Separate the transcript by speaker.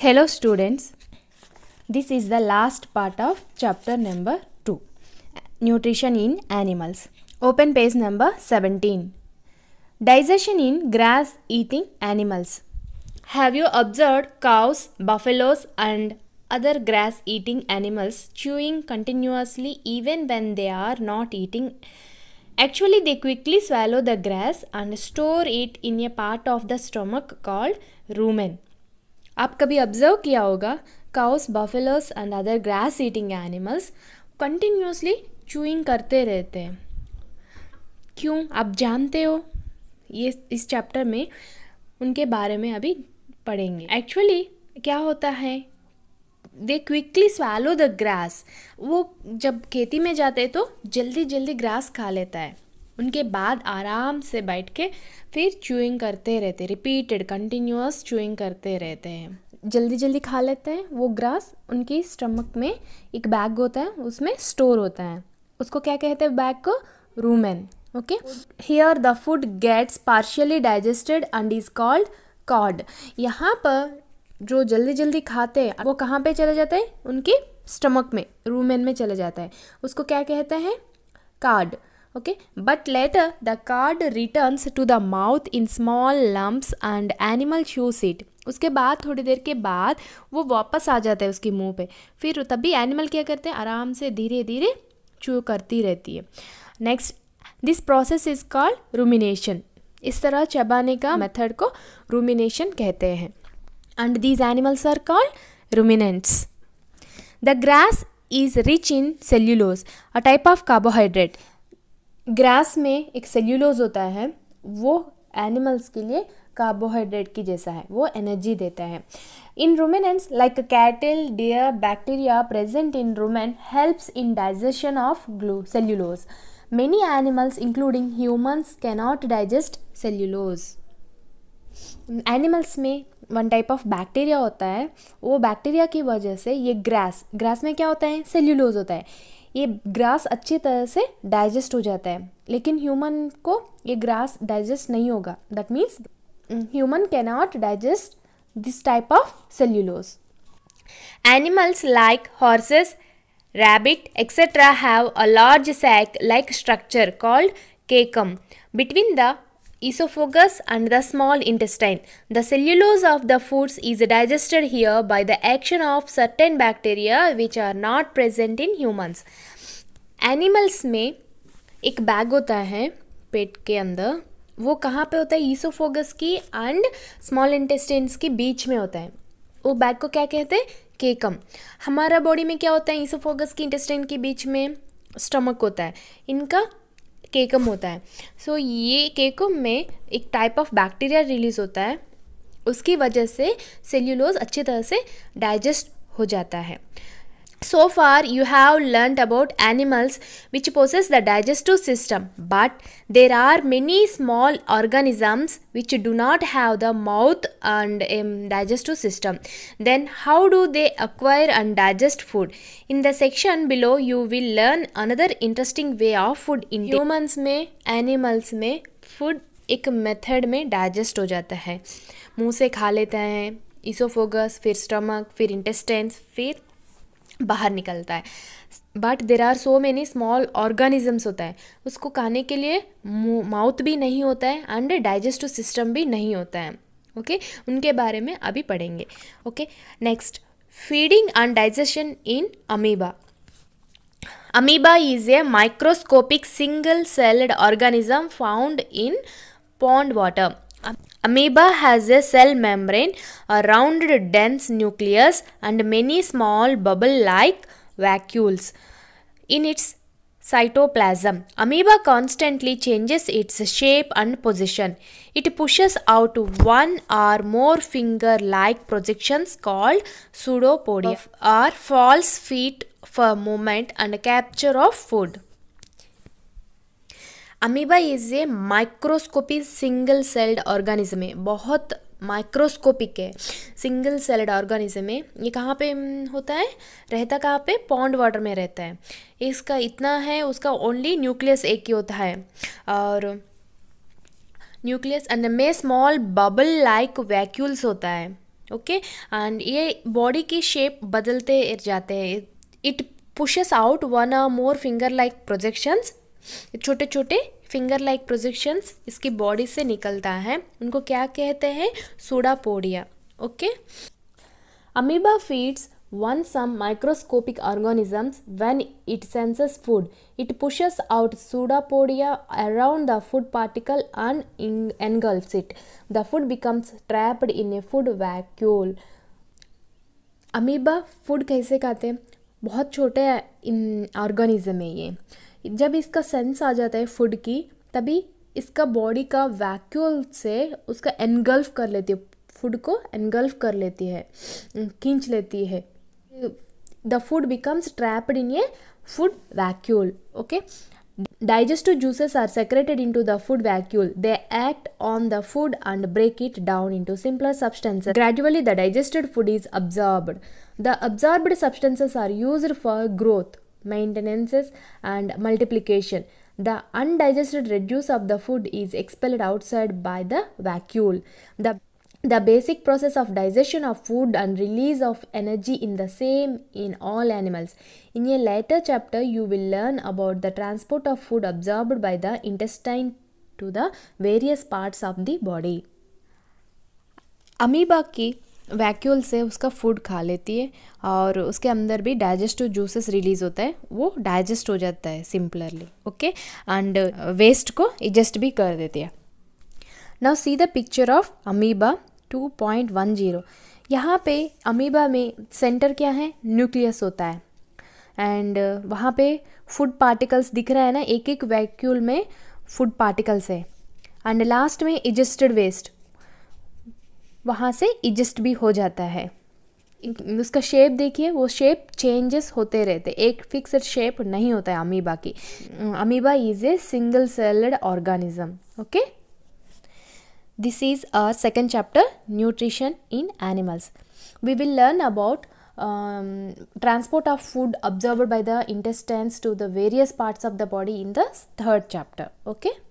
Speaker 1: Hello students, this is the last part of chapter number 2, Nutrition in Animals. Open page number 17. Digestion in grass-eating animals. Have you observed cows, buffaloes and other grass-eating animals chewing continuously even when they are not eating Actually, they quickly swallow the grass and store it in a part of the stomach called rumen. आप कभी observe किया होगा cows buffaloes and other grass eating animals continuously chewing करते रहते हैं क्यों आप जानते हो ये इस चैप्टर में उनके बारे में अभी पढ़ेंगे एक्चुअली क्या होता है they quickly swallow the grass वो जब खेती में जाते हैं तो जल्दी जल्दी ग्रास खा लेता है उनके बाद आराम से बैठ के फिर चूइंग करते रहते हैं रिपीटेड कंटिन्यूस चूइंग करते रहते हैं जल्दी जल्दी खा लेते हैं वो ग्रास उनकी स्टमक में एक बैग होता है उसमें स्टोर होता है उसको क्या कहते हैं बैग को rumen okay here the food gets partially digested and is called cud यहाँ पर जो जल्दी जल्दी खाते हैं वो कहाँ पे चले जाते हैं उनके स्टमक में रूमेन में चले जाता है उसको क्या कहते हैं cud okay but later the card returns to the mouth in small lumps and animal chews it उसके बाद थोड़ी देर के बाद वो वापस आ जाता है उसके मुंह पे फिर तभी एनिमल क्या करते हैं आराम से धीरे धीरे चू करती रहती है next this process is called rumination इस तरह चबाने का मेथड को रूमिनेशन कहते हैं and these animals are called ruminants the grass is rich in cellulose a type of carbohydrate grass में एक सेल्यूलोज होता है वो एनिमल्स के लिए कार्बोहाइड्रेट की जैसा है वो एनर्जी देता है in ruminants like cattle deer bacteria present in rumen helps in digestion of glue cellulose many animals including humans cannot digest cellulose animals में वन टाइप ऑफ बैक्टीरिया होता है वो बैक्टीरिया की वजह से ये ग्रास ग्रास में क्या होता है सेल्यूलोज होता है ये ग्रास अच्छी तरह से डाइजेस्ट हो जाता है लेकिन ह्यूमन को ये ग्रास डाइजेस्ट नहीं होगा that means human not digest this type of cellulose animals like horses rabbit etcetera have a large sac like structure called caecum between the esophagus and the small intestine. The cellulose of the foods is digested here by the action of certain bacteria which are not present in humans. Animals में एक bag होता है पेट के अंदर वो कहाँ पे होता है ईसोफोगस की एंड स्मॉल इंटेस्टेंस के बीच में होता है वो बैग को क्या कहते हैं केकम हमारा बॉडी में क्या होता है ईसोफोगस की इंटेस्टेंट के बीच में स्टमक होता है इनका केकम होता है सो so, ये केकम में एक टाइप ऑफ बैक्टीरिया रिलीज़ होता है उसकी वजह से सेल्यूलोज अच्छी तरह से डाइजेस्ट हो जाता है So far you have learnt about animals which possess the digestive system but there are many small organisms which do not have the mouth and um, digestive system. Then how do they acquire and digest food? In the section below you will learn another interesting way of food in Humans may animals may food एक method में digest हो जाता है मुंह से खा लेते हैं इसोफोगस फिर स्टमक फिर इंटेस्टेंस फिर बाहर निकलता है but there are so many small organisms होता है उसको खाने के लिए माउथ भी नहीं होता है एंड डाइजेस्टिव सिस्टम भी नहीं होता है ओके okay? उनके बारे में अभी पढ़ेंगे okay next feeding and digestion in amoeba amoeba is a microscopic single celled organism found in pond water Amoeba has a cell membrane, a rounded dense nucleus and many small bubble-like vacuoles. In its cytoplasm. Amoeba constantly changes its shape and position. It pushes out one or more finger-like projections called pseudopodia or false feet for movement and capture of food. Amoeba is a microscopy single celled organism है बहुत microscopic है single celled organism है ये कहाँ पे हम्म, होता है रहता कहाँ पे पॉन्ड वाटर में रहता है इसका इतना है उसका ओनली न्यूक्लियस एक ही होता है और न्यूक्लियस अंदर में स्मॉल बबल लाइक वैक्यूल्स होता है ओके एंड ये बॉडी की शेप बदलते जाते हैं it pushes out one or more finger like projections छोटे छोटे फिंगर लाइक प्रोजेक्शंस इसकी बॉडी से निकलता है उनको क्या कहते हैं pseudopodia okay amoeba feeds on some microscopic organisms when it senses food it pushes out pseudopodia around the food particle and engulfs it the food becomes trapped in a food vacuole amoeba food कैसे खाते हैं बहुत छोटे organism है ये जब इसका sense आ जाता है फूड की तभी इसका बॉडी का वैक्यूल से उसका एनगल्फ कर लेती है फूड को एनगल्फ कर लेती है खींच लेती है the food becomes trapped in a food vacuole okay digestive juices are secreted into the food vacuole they act on the food and break it down into simpler substances gradually the digested food is absorb the absorbed substances are use for growth maintenances, and multiplication. The undigested reduce of the food is expelled outside by the vacuole. The the basic process of digestion of food and release of energy in the same in all animals. In a later chapter, you will learn about the transport of food absorbed by the intestine to the various parts of the body. Amoeba की vacuole से उसका food खा लेती है और उसके अंदर भी डाइजेस्टिव जूसेस रिलीज होता है वो डाइजेस्ट हो जाता है सिंपलरली ओके एंड वेस्ट को एडजस्ट भी कर देती है now see the picture of amoeba 2.10 यहाँ पे अमीबा में सेंटर क्या है न्यूक्लियस होता है एंड uh, वहाँ पे फूड पार्टिकल्स दिख रहा है ना एक एक वैक्यूल में फूड पार्टिकल्स है एंड लास्ट में एडजस्टेड वेस्ट वहाँ से एडजस्ट भी हो जाता है उसका शेप देखिए वो शेप चेंजेस होते रहते एक फिक्सड शेप नहीं होता है अमीबा की amoeba is a single celled organism okay this is our second chapter nutrition in animals we will learn about transport of food observe by the intestines to the various parts of the body in the third chapter okay